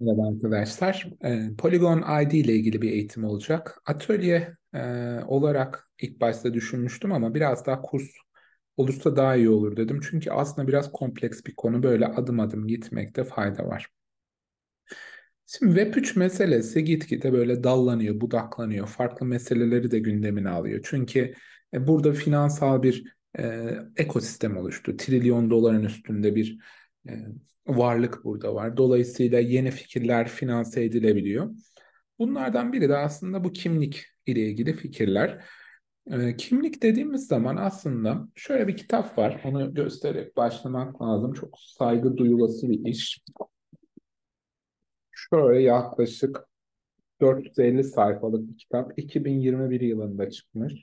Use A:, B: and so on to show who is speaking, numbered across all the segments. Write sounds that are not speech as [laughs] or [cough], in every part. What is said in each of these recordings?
A: Merhaba arkadaşlar. Ee, Polygon ID ile ilgili bir eğitim olacak. Atölye e, olarak ilk başta düşünmüştüm ama biraz daha kurs olursa daha iyi olur dedim. Çünkü aslında biraz kompleks bir konu. Böyle adım adım gitmekte fayda var. Şimdi Web3 meselesi gitgide böyle dallanıyor, budaklanıyor. Farklı meseleleri de gündemine alıyor. Çünkü e, burada finansal bir e, ekosistem oluştu. Trilyon doların üstünde bir ee, varlık burada var. Dolayısıyla yeni fikirler finanse edilebiliyor. Bunlardan biri de aslında bu kimlik ile ilgili fikirler. Ee, kimlik dediğimiz zaman aslında şöyle bir kitap var. Onu göstererek başlamak lazım. Çok saygı duyulası bir iş. Şöyle yaklaşık 450 sayfalık bir kitap. 2021 yılında çıkmış.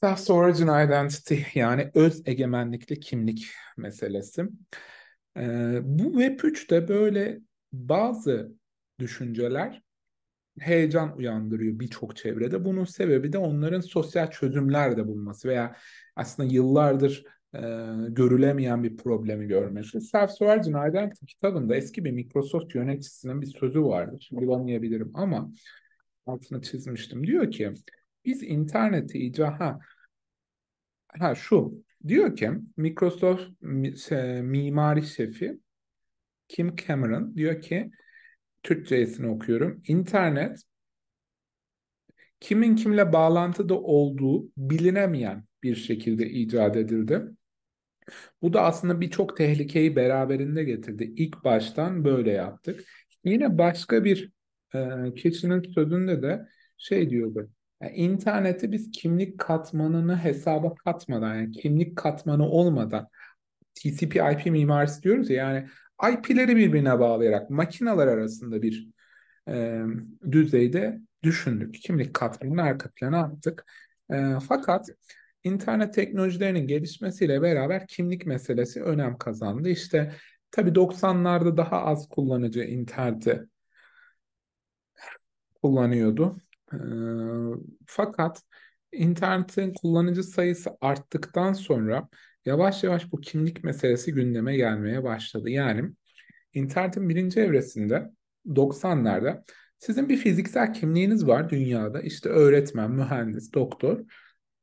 A: Self-Origin Identity yani öz egemenlikli kimlik meselesi. Ee, bu Web3'te böyle bazı düşünceler heyecan uyandırıyor birçok çevrede. Bunun sebebi de onların sosyal çözümler de bulması veya aslında yıllardır e, görülemeyen bir problemi görmesi. Self-Sovereign Identity kitabında eski bir Microsoft yöneticisinin bir sözü vardı. Şimdi anlayabilirim ama altına çizmiştim. Diyor ki biz interneti icat... Ha, ha şu. Diyor ki Microsoft mimari şefi Kim Cameron diyor ki Türkçesini okuyorum. İnternet kimin kimle bağlantıda olduğu bilinemeyen bir şekilde icat edildi. Bu da aslında birçok tehlikeyi beraberinde getirdi. İlk baştan böyle yaptık. Yine başka bir e, kişinin sözünde de şey diyordu. Yani internete biz kimlik katmanını hesaba katmadan yani kimlik katmanı olmadan TCP IP mimarisi diyoruz ya yani IP'leri birbirine bağlayarak makineler arasında bir e, düzeyde düşündük. Kimlik katmanını arka plana attık. E, fakat internet teknolojilerinin gelişmesiyle beraber kimlik meselesi önem kazandı. İşte tabii 90'larda daha az kullanıcı interneti kullanıyordu fakat internetin kullanıcı sayısı arttıktan sonra yavaş yavaş bu kimlik meselesi gündeme gelmeye başladı. Yani internetin birinci evresinde 90'larda sizin bir fiziksel kimliğiniz var dünyada. İşte öğretmen, mühendis, doktor.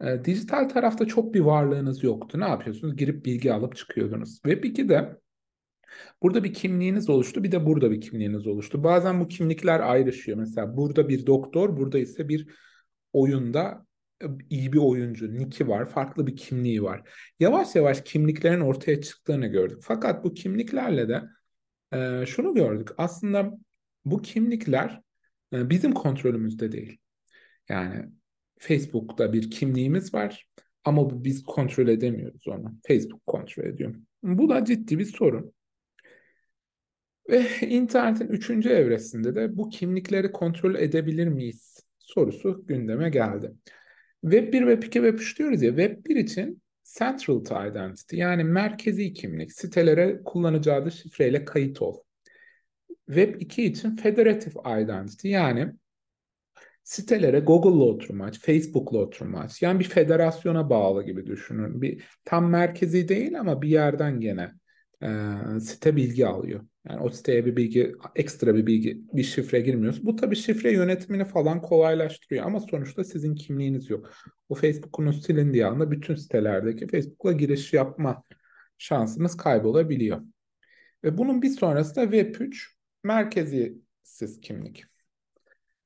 A: E, dijital tarafta çok bir varlığınız yoktu. Ne yapıyorsunuz? Girip bilgi alıp çıkıyordunuz. Web 2'de Burada bir kimliğiniz oluştu, bir de burada bir kimliğiniz oluştu. Bazen bu kimlikler ayrışıyor. Mesela burada bir doktor, burada ise bir oyunda e, iyi bir oyuncu, Nick'i var, farklı bir kimliği var. Yavaş yavaş kimliklerin ortaya çıktığını gördük. Fakat bu kimliklerle de e, şunu gördük. Aslında bu kimlikler e, bizim kontrolümüzde değil. Yani Facebook'ta bir kimliğimiz var ama biz kontrol edemiyoruz onu. Facebook kontrol ediyor. Bu da ciddi bir sorun. Ve [laughs] internetin üçüncü evresinde de bu kimlikleri kontrol edebilir miyiz sorusu gündeme geldi. Web 1, Web 2, Web 3 diyoruz ya Web 1 için Central Identity yani merkezi kimlik sitelere kullanacağı adı şifreyle kayıt ol. Web 2 için Federative Identity yani sitelere Google'la oturmaç, Facebook'la oturmaç yani bir federasyona bağlı gibi düşünün. Bir, tam merkezi değil ama bir yerden gene e, site bilgi alıyor. Yani o siteye bir bilgi, ekstra bir bilgi, bir şifre girmiyoruz. Bu tabii şifre yönetimini falan kolaylaştırıyor ama sonuçta sizin kimliğiniz yok. O Facebook'un silindiği anda bütün sitelerdeki Facebook'a giriş yapma şansımız kaybolabiliyor. Ve bunun bir sonrası da Web3 merkezisiz kimlik.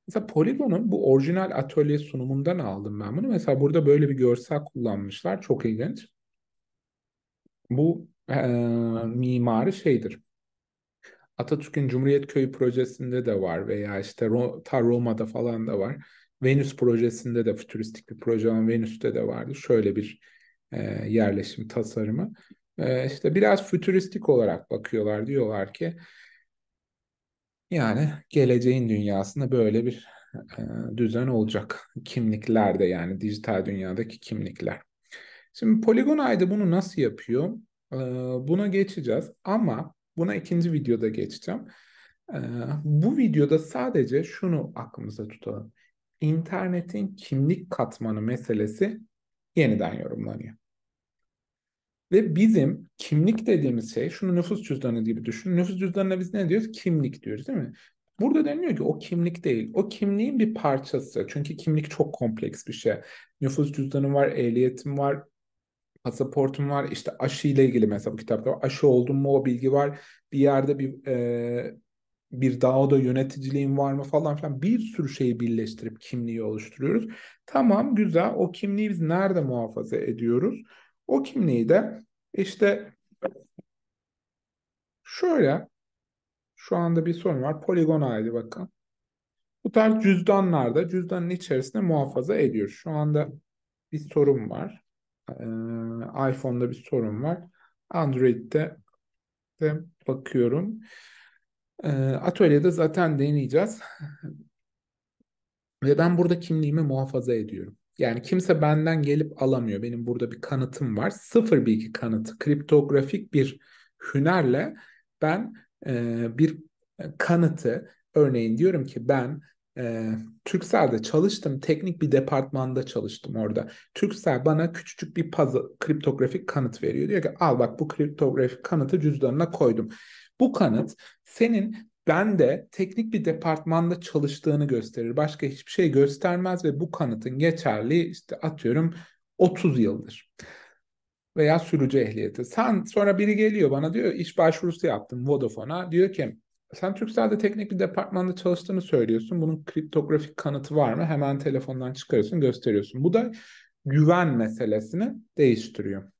A: Mesela Polygon'un bu orijinal atölye sunumundan aldım ben bunu. Mesela burada böyle bir görsel kullanmışlar. Çok ilginç. Bu e, mimarı şeydir. Atatürk'ün Cumhuriyet Köyü projesinde de var veya işte Ro- ta Roma'da falan da var. Venüs projesinde de fütüristik bir proje olan Venüs'te de vardı. Şöyle bir e, yerleşim tasarımı. E, işte biraz fütüristik olarak bakıyorlar. Diyorlar ki yani geleceğin dünyasında böyle bir e, düzen olacak. kimliklerde yani dijital dünyadaki kimlikler. Şimdi Polygon Ay'da bunu nasıl yapıyor? Ee, buna geçeceğiz ama buna ikinci videoda geçeceğim. Ee, bu videoda sadece şunu aklımıza tutalım. İnternetin kimlik katmanı meselesi yeniden yorumlanıyor. Ve bizim kimlik dediğimiz şey, şunu nüfus cüzdanı gibi düşünün. Nüfus cüzdanına biz ne diyoruz? Kimlik diyoruz değil mi? Burada deniliyor ki o kimlik değil. O kimliğin bir parçası. Çünkü kimlik çok kompleks bir şey. Nüfus cüzdanım var, ehliyetim var, pasaportum var. İşte aşı ile ilgili mesela bu kitapta var. Aşı oldum mu o bilgi var. Bir yerde bir e, bir DAO'da yöneticiliğim var mı falan filan bir sürü şeyi birleştirip kimliği oluşturuyoruz. Tamam güzel o kimliği biz nerede muhafaza ediyoruz? O kimliği de işte şöyle şu anda bir sorun var. Poligon ID bakın. Bu tarz cüzdanlarda cüzdanın içerisinde muhafaza ediyor. Şu anda bir sorun var. Ee, iPhone'da bir sorun var. Android'de de bakıyorum. Ee, atölyede zaten deneyeceğiz. Ve ben burada kimliğimi muhafaza ediyorum. Yani kimse benden gelip alamıyor. Benim burada bir kanıtım var. Sıfır bilgi kanıtı. Kriptografik bir hünerle ben e, bir kanıtı örneğin diyorum ki ben e, ee, Türksel'de çalıştım. Teknik bir departmanda çalıştım orada. Türksel bana küçücük bir puzzle, kriptografik kanıt veriyor. Diyor ki al bak bu kriptografik kanıtı cüzdanına koydum. Bu kanıt senin ben de teknik bir departmanda çalıştığını gösterir. Başka hiçbir şey göstermez ve bu kanıtın geçerli işte atıyorum 30 yıldır veya sürücü ehliyeti. Sen sonra biri geliyor bana diyor iş başvurusu yaptım Vodafone'a. Diyor ki sen Türkcell'de teknik bir departmanda çalıştığını söylüyorsun. Bunun kriptografik kanıtı var mı? Hemen telefondan çıkarıyorsun, gösteriyorsun. Bu da güven meselesini değiştiriyor.